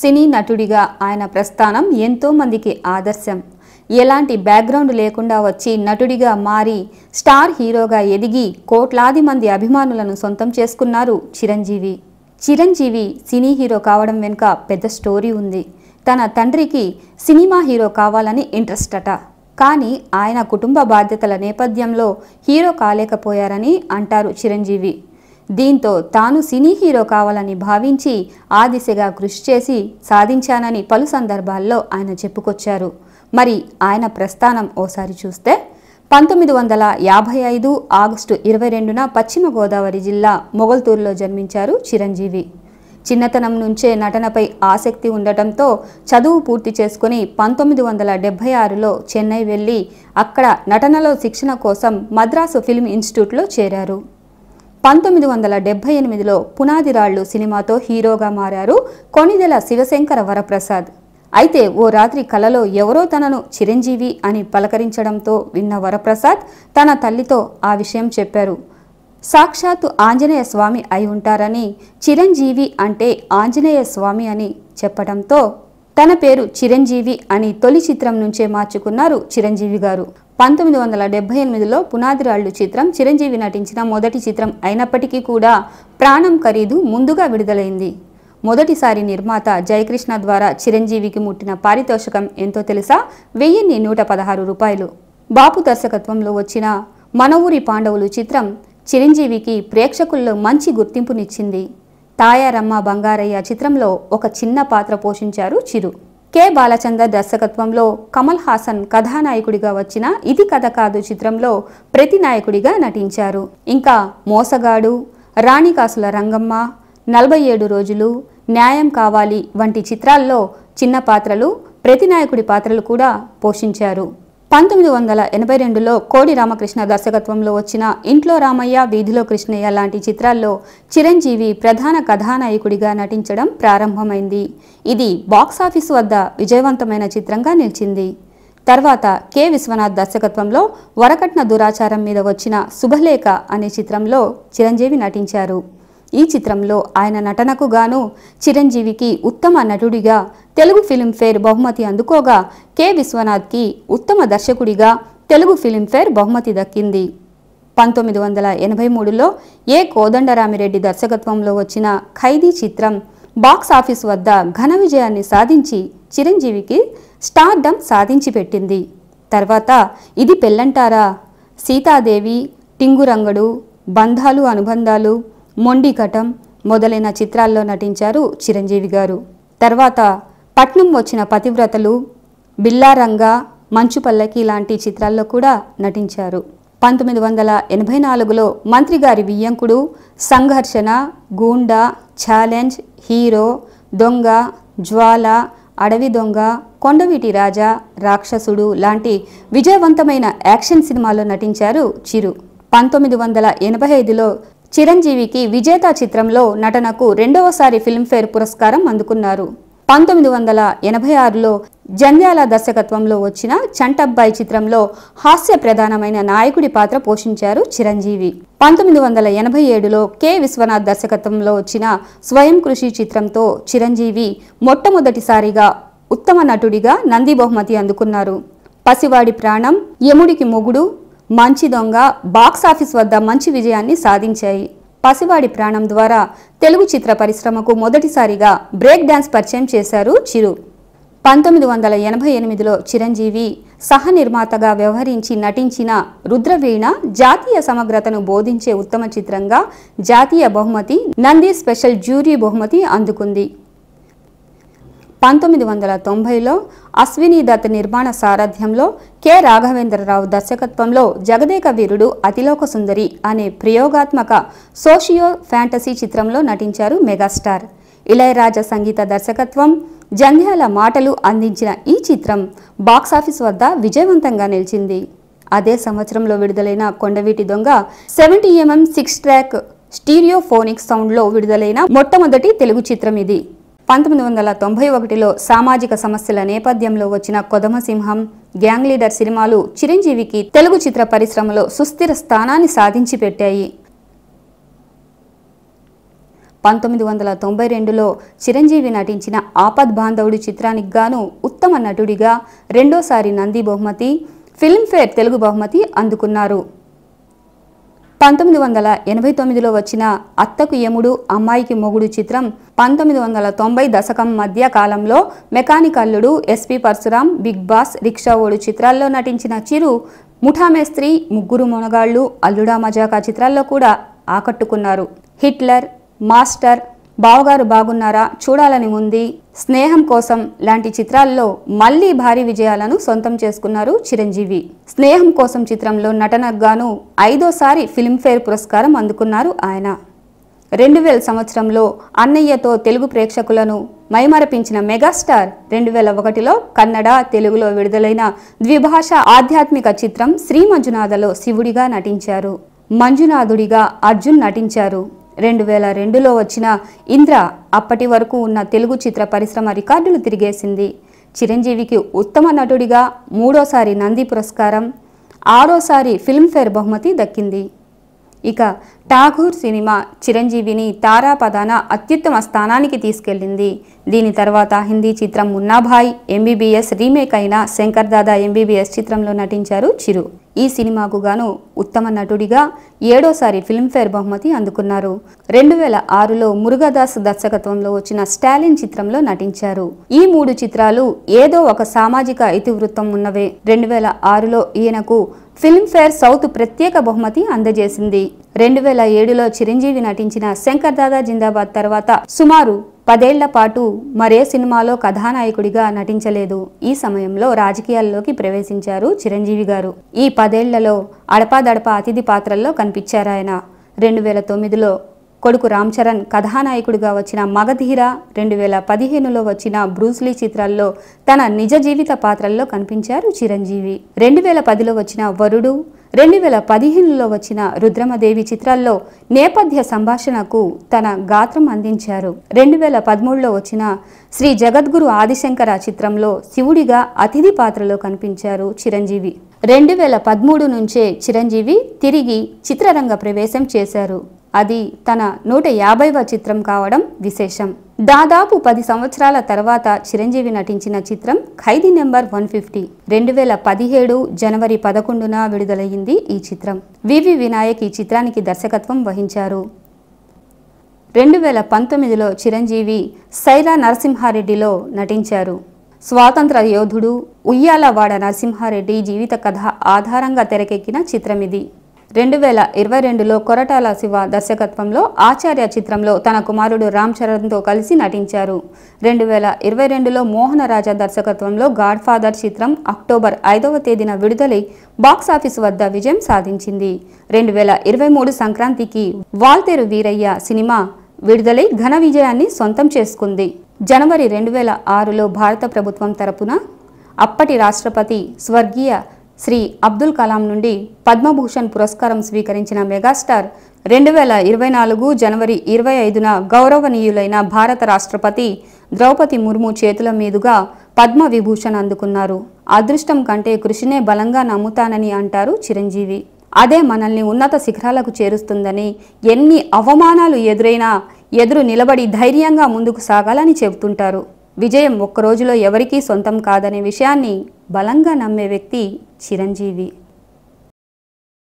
సినీ నటుడిగా ఆయన ప్రస్థానం ఎంతోమందికి ఆదర్శం ఎలాంటి బ్యాక్గ్రౌండ్ లేకుండా వచ్చి నటుడిగా మారి స్టార్ హీరోగా ఎదిగి కోట్లాది మంది అభిమానులను సొంతం చేసుకున్నారు చిరంజీవి చిరంజీవి సినీ హీరో కావడం వెనుక పెద్ద స్టోరీ ఉంది తన తండ్రికి సినిమా హీరో కావాలని ఇంట్రెస్ట్ అట కానీ ఆయన కుటుంబ బాధ్యతల నేపథ్యంలో హీరో కాలేకపోయారని అంటారు చిరంజీవి దీంతో తాను సినీ హీరో కావాలని భావించి ఆ దిశగా కృషి చేసి సాధించానని పలు సందర్భాల్లో ఆయన చెప్పుకొచ్చారు మరి ఆయన ప్రస్థానం ఓసారి చూస్తే పంతొమ్మిది వందల యాభై ఐదు ఆగస్టు ఇరవై రెండున పశ్చిమ గోదావరి జిల్లా మొగల్తూరులో జన్మించారు చిరంజీవి చిన్నతనం నుంచే నటనపై ఆసక్తి ఉండటంతో చదువు పూర్తి చేసుకుని పంతొమ్మిది వందల డెబ్భై ఆరులో చెన్నై వెళ్ళి అక్కడ నటనలో శిక్షణ కోసం మద్రాసు ఫిల్మ్ ఇన్స్టిట్యూట్లో చేరారు పంతొమ్మిది వందల డెబ్బై ఎనిమిదిలో పునాదిరాళ్లు సినిమాతో హీరోగా మారారు కొనిదెల శివశంకర వరప్రసాద్ అయితే ఓ రాత్రి కలలో ఎవరో తనను చిరంజీవి అని పలకరించడంతో విన్న వరప్రసాద్ తన తల్లితో ఆ విషయం చెప్పారు సాక్షాత్తు ఆంజనేయ స్వామి అయి ఉంటారని చిరంజీవి అంటే ఆంజనేయ స్వామి అని చెప్పడంతో తన పేరు చిరంజీవి అని తొలి చిత్రం నుంచే మార్చుకున్నారు చిరంజీవి గారు పంతొమ్మిది వందల డెబ్బై ఎనిమిదిలో పునాదిరాళ్ళు చిత్రం చిరంజీవి నటించిన మొదటి చిత్రం అయినప్పటికీ కూడా ప్రాణం ఖరీదు ముందుగా విడుదలైంది మొదటిసారి నిర్మాత జయకృష్ణ ద్వారా చిరంజీవికి ముట్టిన పారితోషికం ఎంతో తెలుసా వెయ్యిన్ని నూట పదహారు రూపాయలు బాపు దర్శకత్వంలో వచ్చిన మనవూరి పాండవులు చిత్రం చిరంజీవికి ప్రేక్షకుల్లో మంచి గుర్తింపునిచ్చింది తాయారమ్మ బంగారయ్య చిత్రంలో ఒక చిన్న పాత్ర పోషించారు చిరు కె బాలచందర్ దర్శకత్వంలో కమల్ హాసన్ కథానాయకుడిగా వచ్చిన ఇది కథ కాదు చిత్రంలో ప్రతి నాయకుడిగా నటించారు ఇంకా మోసగాడు రాణికాసుల రంగమ్మ నలభై ఏడు రోజులు న్యాయం కావాలి వంటి చిత్రాల్లో చిన్న పాత్రలు ప్రతినాయకుడి పాత్రలు కూడా పోషించారు పంతొమ్మిది వందల ఎనభై రెండులో కోడి రామకృష్ణ దర్శకత్వంలో వచ్చిన ఇంట్లో రామయ్య వీధిలో కృష్ణయ్య లాంటి చిత్రాల్లో చిరంజీవి ప్రధాన కథానాయకుడిగా నటించడం ప్రారంభమైంది ఇది బాక్సాఫీస్ వద్ద విజయవంతమైన చిత్రంగా నిలిచింది తర్వాత కె విశ్వనాథ్ దర్శకత్వంలో వరకట్న దురాచారం మీద వచ్చిన శుభలేఖ అనే చిత్రంలో చిరంజీవి నటించారు ఈ చిత్రంలో ఆయన నటనకు గాను చిరంజీవికి ఉత్తమ నటుడిగా తెలుగు ఫిలింఫేర్ బహుమతి అందుకోగా కె విశ్వనాథ్కి ఉత్తమ దర్శకుడిగా తెలుగు ఫిలింఫేర్ బహుమతి దక్కింది పంతొమ్మిది వందల ఎనభై మూడులో ఏ కోదండరామిరెడ్డి దర్శకత్వంలో వచ్చిన ఖైదీ చిత్రం బాక్స్ ఆఫీస్ వద్ద ఘన విజయాన్ని సాధించి చిరంజీవికి స్టార్డమ్ సాధించి పెట్టింది తర్వాత ఇది పెళ్ళంటారా సీతాదేవి టింగురంగడు బంధాలు అనుబంధాలు మొండి ఘటం మొదలైన చిత్రాల్లో నటించారు చిరంజీవి గారు తర్వాత పట్నం వచ్చిన పతివ్రతలు బిల్లారంగ మంచు పల్లకి లాంటి చిత్రాల్లో కూడా నటించారు పంతొమ్మిది వందల ఎనభై నాలుగులో మంత్రి గారి సంఘర్షణ గూండా ఛాలెంజ్ హీరో దొంగ జ్వాల అడవి దొంగ కొండవీటి రాజా రాక్షసుడు లాంటి విజయవంతమైన యాక్షన్ సినిమాలో నటించారు చిరు పంతొమ్మిది వందల ఎనభై ఐదులో చిరంజీవికి విజేత చిత్రంలో నటనకు రెండవసారి ఫిల్మ్ఫేర్ పురస్కారం అందుకున్నారు పంతొమ్మిది వందల ఎనభై ఆరులో జంధ్యాల దర్శకత్వంలో వచ్చిన చంటబ్బాయి చిత్రంలో హాస్య ప్రధానమైన నాయకుడి పాత్ర పోషించారు చిరంజీవి పంతొమ్మిది వందల ఎనభై ఏడులో కె విశ్వనాథ్ దర్శకత్వంలో వచ్చిన స్వయం కృషి చిత్రంతో చిరంజీవి మొట్టమొదటిసారిగా ఉత్తమ నటుడిగా నంది బహుమతి అందుకున్నారు పసివాడి ప్రాణం యముడికి మొగుడు మంచి దొంగ బాక్సాఫీస్ వద్ద మంచి విజయాన్ని సాధించాయి పసివాడి ప్రాణం ద్వారా తెలుగు చిత్ర పరిశ్రమకు మొదటిసారిగా బ్రేక్ డ్యాన్స్ పరిచయం చేశారు చిరు పంతొమ్మిది వందల ఎనభై ఎనిమిదిలో చిరంజీవి సహనిర్మాతగా వ్యవహరించి నటించిన రుద్రవీణ జాతీయ సమగ్రతను బోధించే ఉత్తమ చిత్రంగా జాతీయ బహుమతి నంది స్పెషల్ జ్యూరీ బహుమతి అందుకుంది పంతొమ్మిది వందల తొంభైలో అశ్విని దత్ నిర్మాణ సారథ్యంలో కె రాఘవేంద్రరావు దర్శకత్వంలో జగదేక వీరుడు అతిలోక సుందరి అనే ప్రయోగాత్మక సోషియో ఫ్యాంటసీ చిత్రంలో నటించారు మెగాస్టార్ ఇళయరాజా సంగీత దర్శకత్వం జంధ్యాల మాటలు అందించిన ఈ చిత్రం బాక్సాఫీస్ వద్ద విజయవంతంగా నిలిచింది అదే సంవత్సరంలో విడుదలైన Kondaveeti Donga seventy mm six track stereophonic సౌండ్లో విడుదలైన మొట్టమొదటి తెలుగు చిత్రం ఇది పంతొమ్మిది వందల తొంభై ఒకటిలో సామాజిక సమస్యల నేపథ్యంలో వచ్చిన కొదమసింహం గ్యాంగ్ లీడర్ సినిమాలు చిరంజీవికి తెలుగు చిత్ర పరిశ్రమలో సుస్థిర స్థానాన్ని సాధించి పెట్టాయి పంతొమ్మిది వందల తొంభై రెండులో చిరంజీవి నటించిన ఆపద్ బాంధవుడి చిత్రానికి గాను ఉత్తమ నటుడిగా రెండోసారి నంది బహుమతి ఫిల్మ్ఫేర్ తెలుగు బహుమతి అందుకున్నారు పంతొమ్మిది వందల ఎనభై తొమ్మిదిలో వచ్చిన అత్తకు యముడు అమ్మాయికి మొగుడు చిత్రం పంతొమ్మిది వందల తొంభై దశకం మధ్య కాలంలో mechanic Alludu SP Parasuram big boss Rikshavodu చిత్రాల్లో నటించిన చిరు ముఠామేస్త్రి ముగ్గురు మొనగాళ్లు అల్లుడా మజాకా చిత్రాల్లో కూడా ఆకట్టుకున్నారు హిట్లర్ మాస్టర్ బావగారు బాగున్నారా చూడాలని ఉంది స్నేహం కోసం లాంటి చిత్రాల్లో మళ్లీ భారీ విజయాలను సొంతం చేసుకున్నారు చిరంజీవి స్నేహం కోసం చిత్రంలో నటనగ్గాను ఐదోసారి ఫిల్మ్ఫేర్ పురస్కారం అందుకున్నారు ఆయన రెండు వేల సంవత్సరంలో అన్నయ్యతో తెలుగు ప్రేక్షకులను మైమరపించిన మెగాస్టార్ రెండు వేల ఒకటిలో కన్నడ తెలుగులో విడుదలైన ద్విభాష ఆధ్యాత్మిక చిత్రం శ్రీ మంజునాథలో శివుడిగా నటించారు మంజునాథుడిగా అర్జున్ నటించారు రెండు వేల రెండులో వచ్చిన ఇంద్ర అప్పటి వరకు ఉన్న తెలుగు చిత్ర పరిశ్రమ రికార్డులు తిరిగేసింది చిరంజీవికి ఉత్తమ నటుడిగా మూడోసారి నంది పురస్కారం ఆరోసారి ఫిల్మ్ఫేర్ బహుమతి దక్కింది ఇక ఠాగూర్ సినిమా చిరంజీవిని తారాపదాన అత్యుత్తమ స్థానానికి తీసుకెళ్లింది దీని తర్వాత హిందీ చిత్రం మున్నాభాయ్ ఎంబీబీఎస్ రీమేక్ అయిన శంకర్ దాదా ఎంబీబీఎస్ చిత్రంలో నటించారు చిరు ఈ సినిమాకు గాను ఉత్తమ నటుడిగా ఏడోసారి ఫిల్మ్ఫేర్ బహుమతి అందుకున్నారు రెండు వేల ఆరులో మురుగదాస్ దర్శకత్వంలో వచ్చిన స్టాలిన్ చిత్రంలో నటించారు ఈ మూడు చిత్రాలు ఏదో ఒక సామాజిక ఇతివృత్తం ఉన్నవే రెండు వేల ఆరులో ఈయనకు ఫిల్మ్ఫేర్ సౌత్ ప్రత్యేక బహుమతి అందజేసింది రెండు వేల ఏడులో చిరంజీవి నటించిన శంకర్ దాదా జిందాబాద్ తర్వాత సుమారు పదేళ్ల పాటు మరే సినిమాలో కథానాయకుడిగా నటించలేదు ఈ సమయంలో రాజకీయాల్లోకి ప్రవేశించారు చిరంజీవి గారు ఈ పదేళ్లలో అడపాదడపా అతిథి పాత్రల్లో కనిపించారాయన రెండు వేల తొమ్మిదిలో కొడుకు రామ్ చరణ్ కథానాయకుడిగా వచ్చిన మగధీర రెండు వేల పదిహేనులో వచ్చిన బ్రూస్లీ చిత్రాల్లో తన నిజ జీవిత పాత్రల్లో కనిపించారు చిరంజీవి రెండు వేల పదిలో వచ్చిన వరుడు రెండు వేల పదిహేనులో వచ్చిన రుద్రమదేవి చిత్రాల్లో నేపథ్య సంభాషణకు తన గాత్రం అందించారు రెండు వేల పదమూడులో వచ్చిన శ్రీ జగద్గురు ఆదిశంకర చిత్రంలో శివుడిగా అతిథి పాత్రలో కనిపించారు చిరంజీవి రెండు వేల పదమూడు నుంచే చిరంజీవి తిరిగి చిత్రరంగ ప్రవేశం చేశారు అది తన నూట యాభైవ చిత్రం కావడం విశేషం దాదాపు పది సంవత్సరాల తర్వాత చిరంజీవి నటించిన చిత్రం ఖైదీ నెంబర్ వన్ ఫిఫ్టీ రెండు వేల పదిహేడు జనవరి పదకొండున విడుదలయ్యింది ఈ చిత్రం వివి వినాయక్ ఈ చిత్రానికి దర్శకత్వం వహించారు రెండు వేల పంతొమ్మిదిలో చిరంజీవి సైరా నరసింహారెడ్డిలో నటించారు స్వాతంత్ర యోధుడు ఉయ్యాలవాడ నరసింహారెడ్డి జీవిత కథ ఆధారంగా తెరకెక్కిన చిత్రం ఇది రెండు వేల ఇరవై రెండులో కొరటాల శివ దర్శకత్వంలో ఆచార్య చిత్రంలో తన కుమారుడు రామ్ చరణ్తో కలిసి నటించారు రెండు వేల ఇరవై రెండులో మోహన రాజా దర్శకత్వంలో గాడ్ ఫాదర్ చిత్రం అక్టోబర్ ఐదవ తేదీన విడుదలై బాక్సాఫీస్ వద్ద విజయం సాధించింది రెండు వేల ఇరవై మూడు సంక్రాంతికి వాల్తేరు వీరయ్య సినిమా విడుదలై ఘన విజయాన్ని సొంతం చేసుకుంది జనవరి రెండు వేల ఆరులో భారత ప్రభుత్వం తరపున అప్పటి రాష్ట్రపతి స్వర్గీయ శ్రీ అబ్దుల్ కలాం నుండి పద్మభూషణ్ పురస్కారం స్వీకరించిన మెగాస్టార్ రెండు వేల ఇరవై నాలుగు జనవరి ఇరవై ఐదున గౌరవనీయులైన భారత రాష్ట్రపతి ద్రౌపది ముర్ము చేతుల మీదుగా పద్మ విభూషణ్ అందుకున్నారు అదృష్టం కంటే కృషినే బలంగా నమ్ముతానని అంటారు చిరంజీవి అదే మనల్ని ఉన్నత శిఖరాలకు చేరుస్తుందని ఎన్ని అవమానాలు ఎదురైనా ఎదురు నిలబడి ధైర్యంగా ముందుకు సాగాలని చెబుతుంటారు విజయం ఒక్కరోజులో ఎవరికీ సొంతం కాదనే విషయాన్ని బలంగా నమ్మే వ్యక్తి చిరంజీవి